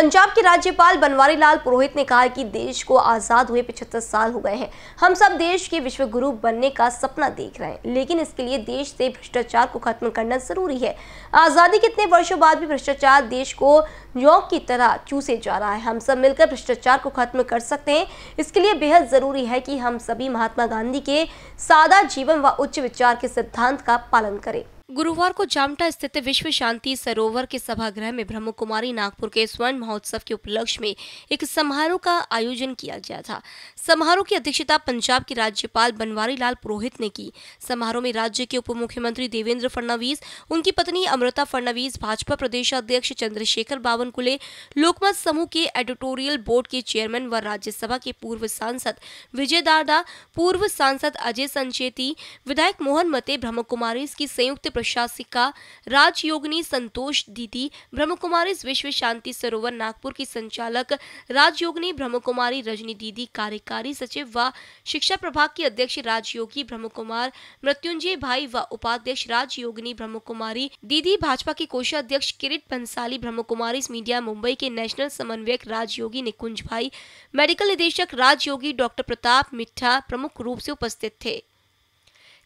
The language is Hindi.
पंजाब के राज्यपाल बनवारी लाल पुरोहित ने कहा कि देश को आज़ाद हुए पिछहत्तर साल हो गए हैं हम सब देश के विश्व गुरु बनने का सपना देख रहे हैं लेकिन इसके लिए देश से भ्रष्टाचार को खत्म करना ज़रूरी है आज़ादी कितने वर्षों बाद भी भ्रष्टाचार देश को योग की तरह चूसे जा रहा है हम सब मिलकर भ्रष्टाचार को खत्म कर सकते हैं इसके लिए बेहद ज़रूरी है कि हम सभी महात्मा गांधी के सादा जीवन व उच्च विचार के सिद्धांत का पालन करें गुरुवार को जामटा स्थित विश्व शांति सरोवर के सभागृह में ब्रह्म कुमारी नागपुर के स्वर्ण महोत्सव के उपलक्ष्य में एक समारोह का आयोजन किया गया था समारोह की अध्यक्षता पंजाब के राज्यपाल बनवारी लाल पुरोहित ने की समारोह में राज्य के उप मुख्यमंत्री देवेंद्र फडणवीस उनकी पत्नी अमृता फडणवीस भाजपा प्रदेश अध्यक्ष चंद्रशेखर बावनकुले लोकमत समूह के एडिटोरियल बोर्ड के चेयरमैन व राज्यसभा के पूर्व सांसद विजय दादा पूर्व सांसद अजय संचेती विधायक मोहन मते ब्रह्म कुमारी की संयुक्त प्रशासिका राजयोगिनी संतोष दीदी कुमारी विश्व शांति सरोवर नागपुर की संचालक राजयोगिनी कुमारी रजनी दीदी कार्यकारी सचिव व शिक्षा प्रभाग की अध्यक्ष राजयोगी ब्रह्म कुमार मृत्युंजय भाई व उपाध्यक्ष राजयोगिनी ब्रह्म कुमारी दीदी भाजपा की कोषाध्यक्ष किरीट ब्रह्म कुमारी मीडिया मुंबई के नेशनल समन्वयक राजयोगी निकुंज भाई मेडिकल निदेशक राजयोगी डॉक्टर प्रताप मिठा प्रमुख रूप से उपस्थित थे